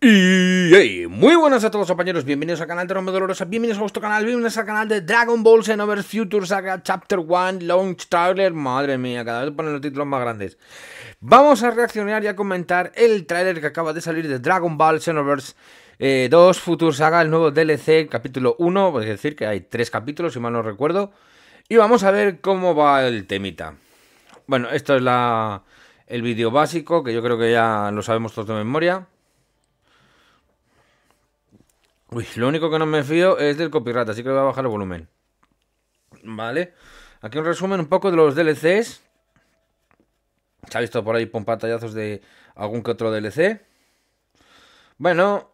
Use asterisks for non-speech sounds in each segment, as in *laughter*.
Y muy buenas a todos compañeros, bienvenidos al canal de nombre Dolorosa, bienvenidos a vuestro canal, bienvenidos al canal de Dragon Ball Xenoverse Future Saga Chapter 1 Launch Trailer, madre mía, cada vez ponen los títulos más grandes. Vamos a reaccionar y a comentar el trailer que acaba de salir de Dragon Ball Xenoverse 2 eh, Future Saga, el nuevo DLC, capítulo 1, es decir que hay tres capítulos si mal no recuerdo, y vamos a ver cómo va el temita. Bueno, esto es el vídeo básico que yo creo que ya lo sabemos todos de memoria. Uy, lo único que no me fío es del copyright, así que voy a bajar el volumen. Vale. Aquí un resumen un poco de los DLCs. Se ha visto por ahí pon de algún que otro DLC. Bueno.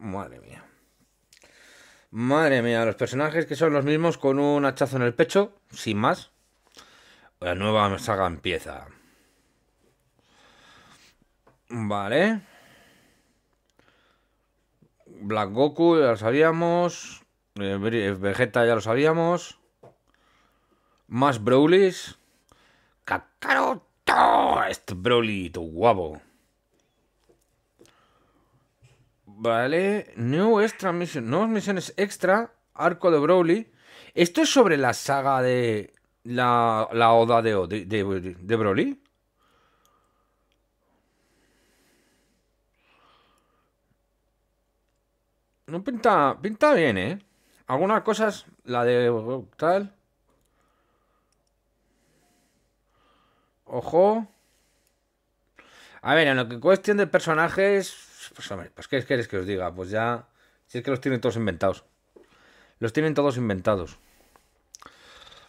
Madre mía. Madre mía, los personajes que son los mismos con un hachazo en el pecho, sin más. La nueva saga empieza. Vale. Black Goku, ya lo sabíamos. Eh, eh, Vegeta, ya lo sabíamos. Más Broly Kakarot Este Broly, tu guapo. Vale. New Extra Mission. Nuevas misiones extra. Arco de Broly. Esto es sobre la saga de. La, Oda de, de, de Broly. No pinta, pinta bien, ¿eh? Algunas cosas, la de tal. Ojo. A ver, en lo que cuestión de personajes, pues hombre, pues qué queréis que os diga, pues ya, si es que los tienen todos inventados. Los tienen todos inventados.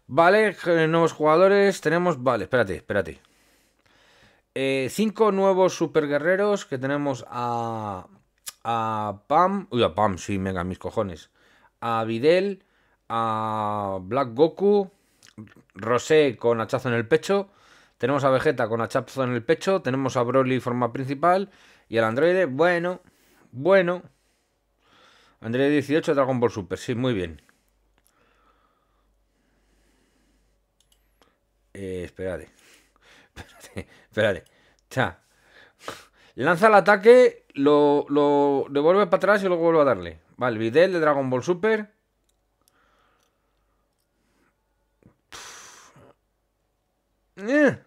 Vale, nuevos jugadores, tenemos, vale, espérate, espérate. Eh, cinco nuevos superguerreros que tenemos a a Pam, uy, a Pam, sí, mega mis cojones, a Videl, a Black Goku, Rosé con hachazo en el pecho, tenemos a Vegeta con hachazo en el pecho, tenemos a Broly forma principal y al androide, bueno, bueno. Android 18 Dragon Ball Super, sí, muy bien. Eh, espérate. *laughs* Espérate, Lanza el ataque, lo, lo devuelve para atrás y luego vuelve a darle. Vale, Videl de Dragon Ball Super. Eh.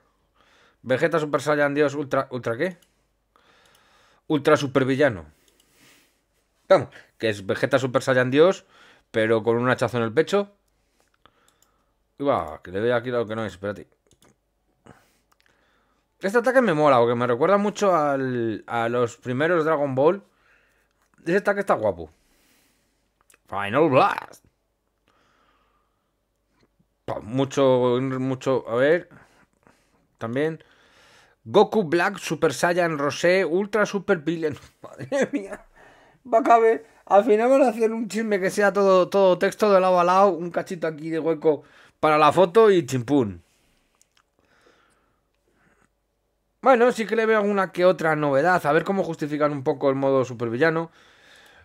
Vegeta Super Saiyan Dios Ultra... ¿Ultra qué? Ultra Super Villano. Vamos, que es Vegeta Super Saiyan Dios, pero con un hachazo en el pecho. Y va, que le doy aquí lo que no es, espérate. Este ataque me mola, porque me recuerda mucho a los primeros Dragon Ball. Ese ataque está guapo. Final Blast. Mucho, mucho, a ver. También. Goku Black, Super Saiyan Rosé, Ultra Super Villain. *laughs* Madre mía. Va a caber. Al final vamos a hacer un chisme que sea todo, todo texto de lado a lado, un cachito aquí de hueco para la foto y chimpún. Bueno, sí que le veo alguna que otra novedad. A ver cómo justifican un poco el modo supervillano.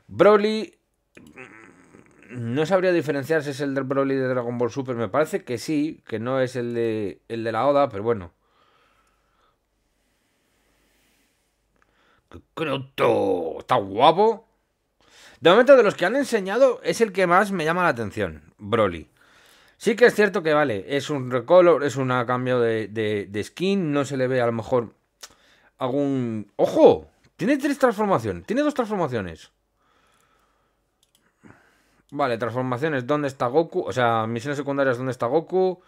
Broly. Mm, no sabría diferenciar si es el del Broly de Dragon Ball Super. Me parece que sí, que no es el de, el de la Oda, pero bueno. ¡Qué ¡Está guapo! De momento, de los que han enseñado, es el que más me llama la atención. Broly. Sí que es cierto que vale, es un recolor, es un cambio de, skin, no se le ve a lo mejor algún... ¡Ojo! Tiene tres transformaciones, tiene dos transformaciones. Vale, transformaciones, ¿dónde está Goku? O sea, misiones secundarias, ¿dónde está Goku?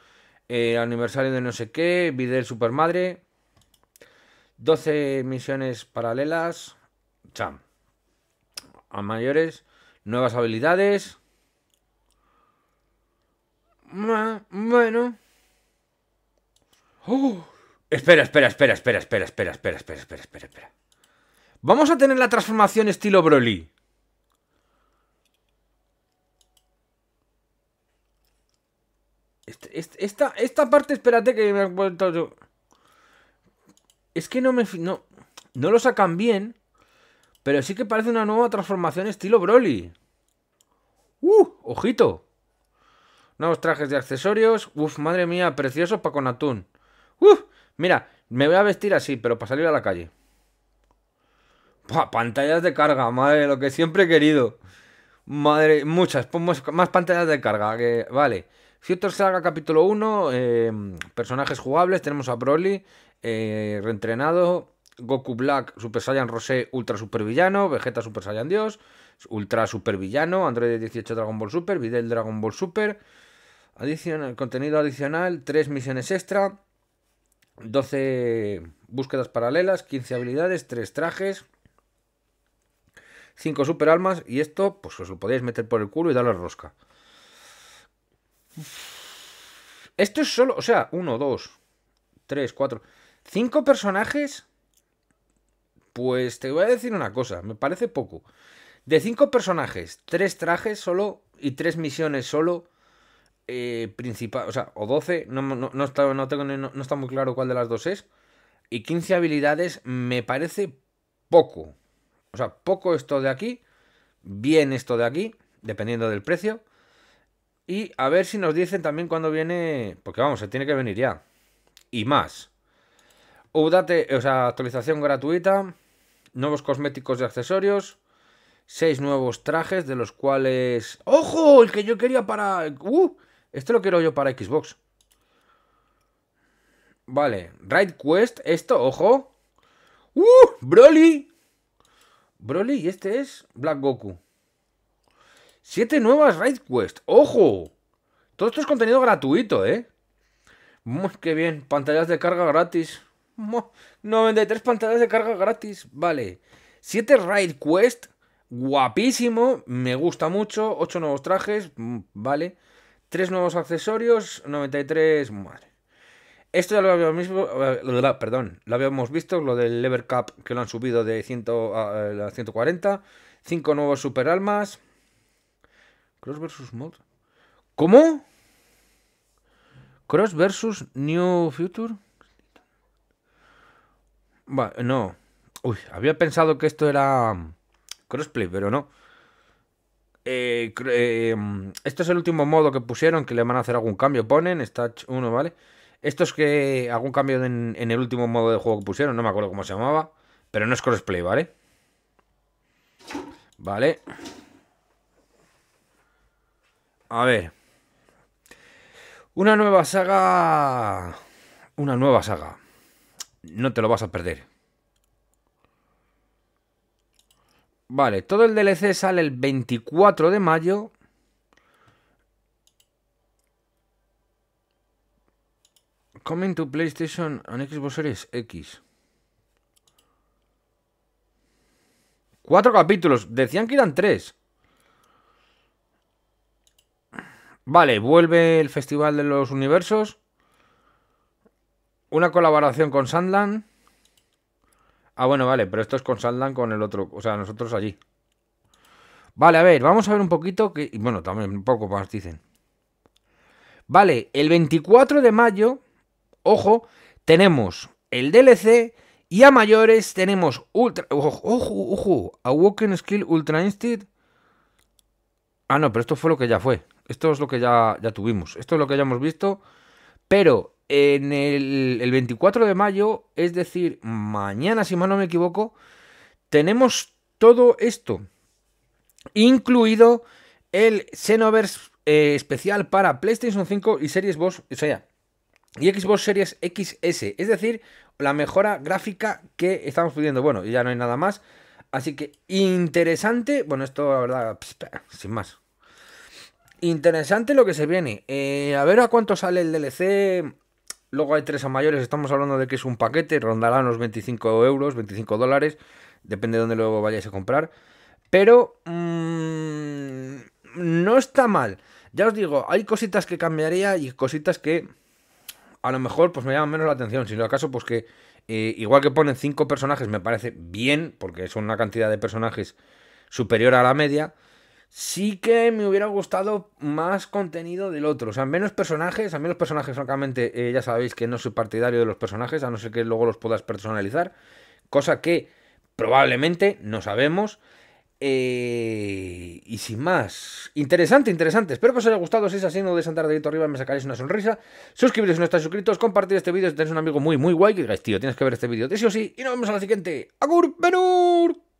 El eh, aniversario de no sé qué, Videl Supermadre. 12 misiones paralelas. Cham. A mayores, nuevas habilidades. Bueno. Espera, espera, espera, espera, espera, espera, espera, espera, espera, espera, espera. Vamos a tener la transformación estilo Broly. Esta, esta, parte, espérate que me he vuelto yo. Es que no me... No, no lo sacan bien. Pero sí que parece una nueva transformación estilo Broly. ¡Uh! ¡Ojito! Nuevos trajes de accesorios. Uf, madre mía, precioso para con atún. Uf, mira, me voy a vestir así, pero para salir a la calle. pantallas de carga, madre, lo que siempre he querido. Madre, muchas, pues, pues, más, pantallas de carga. Que, vale. Future Saga capítulo 1, em, personajes jugables, tenemos a Broly, eh, reentrenado, Goku Black, Super Saiyan Rosé, Ultra Super Villano, Vegeta Super Saiyan Dios, Ultra Super Villano, Android 18 Dragon Ball Super, Videl Dragon Ball Super, Adicional, contenido adicional, 3 misiones extra, 12 búsquedas paralelas, 15 habilidades, 3 trajes, 5 super almas y esto pues os lo podéis meter por el culo y darle rosca. Esto es solo, o sea, 1, 2, 3, 4, 5 personajes. Pues te voy a decir una cosa, me parece poco. De 5 personajes, 3 trajes solo y 3 misiones solo eh, principal, o sea, o 12, no, está, tengo, no, está muy claro cuál de las dos es. Y 15 habilidades me parece poco. O sea, poco esto de aquí, bien esto de aquí, dependiendo del precio. Y a ver si nos dicen también cuándo viene, porque vamos, se tiene que venir ya. Y más. Udate, o sea, actualización gratuita, nuevos cosméticos y accesorios, seis nuevos trajes de los cuales... ¡Ojo! El que yo quería para... ¡Uh! Esto lo quiero yo para Xbox. Vale, Raid Quest, esto, ojo. ¡Uh! ¡Broly! Broly, y este es Black Goku. Siete nuevas Raid Quest, ¡ojo! Todo esto es contenido gratuito, ¿eh? Muy ¡Qué bien! Pantallas de carga gratis. 93 pantallas de carga gratis, vale. Siete Raid Quest, guapísimo, me gusta mucho. Ocho nuevos trajes, mm, vale. Tres nuevos accesorios, 93... Madre. Esto ya lo habíamos mismo, eh, perdón, lo habíamos visto, lo del Lever Cup que lo han subido de 100 a 140. Eh, cinco nuevos super almas. Cross versus mode ¿Cómo? Cross versus New Future. no. Uy, había pensado que esto era mm, crossplay, pero no. Eh, eh, mm, Esto es el último modo que pusieron, que le van a hacer algún cambio. Ponen, está 1, ¿vale? Esto es que algún cambio en, en, el último modo de juego que pusieron, no me acuerdo cómo se llamaba, pero no es crossplay, ¿vale? Vale. A ver. Una nueva saga. Una nueva saga. No te lo vas a perder. Vale, todo el DLC sale el 24 de mayo. Coming to PlayStation and Xbox Series X. Cuatro capítulos. Decían que eran tres. Vale, vuelve el Festival de los Universos. Una colaboración con Sandland. Ah, bueno, vale, pero esto es con el otro, o sea, nosotros allí. Vale, a ver, vamos a ver un poquito que... Bueno, también un poco más dicen. Vale, el 24 de mayo, ojo, tenemos el DLC y a mayores tenemos Ultra... Ojo, ojo, ojo, Awoken Skill Ultra Instinct. Ah, no, pero esto fue lo que ya fue. Esto es lo que ya, ya tuvimos. Esto es lo que ya hemos visto. Pero en el, 24 de mayo, es decir, mañana, si no me equivoco, tenemos todo esto, incluido el Xenoverse eh, especial para PlayStation 5 y Series Boss, o sea, y Xbox Series XS, es decir, la mejora gráfica que estamos pidiendo. Bueno, ya no hay nada más, así que interesante. Bueno, esto la verdad, sin más. Interesante lo que se viene. Eh, a ver a cuánto sale el DLC. Luego hay tres a mayores, estamos hablando de que es un paquete, rondarán los 25 euros, 25 dólares, depende de dónde luego vayáis a comprar. Pero mm, no está mal. Ya os digo, hay cositas que cambiaría y cositas que a lo mejor pues me llaman menos la atención. Si no acaso, pues que eh, igual que ponen cinco personajes, me parece bien, porque es una cantidad de personajes superior a la media sí que me hubiera gustado más contenido del otro. O sea, menos personajes. A mí los personajes, francamente, eh, ya sabéis que no soy partidario de los personajes, a no ser que luego los puedas personalizar. Cosa que probablemente no sabemos. Eh, y sin más, interesante, interesante. Espero que os haya gustado. Si es así, no de un dedito arriba, me sacaréis una sonrisa. Suscribiros si no estáis suscritos, compartir este vídeo si tenéis un amigo muy, muy guay. Que digáis, tío, tienes que ver este vídeo, sí o sí. Y nos vemos a la siguiente. ¡Agur Benur!